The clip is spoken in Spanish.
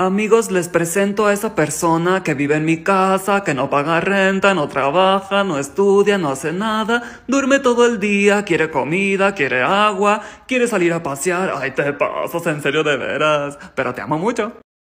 Amigos, les presento a esa persona que vive en mi casa, que no paga renta, no trabaja, no estudia, no hace nada, duerme todo el día, quiere comida, quiere agua, quiere salir a pasear. Ay, te pasas, en serio, de veras. Pero te amo mucho.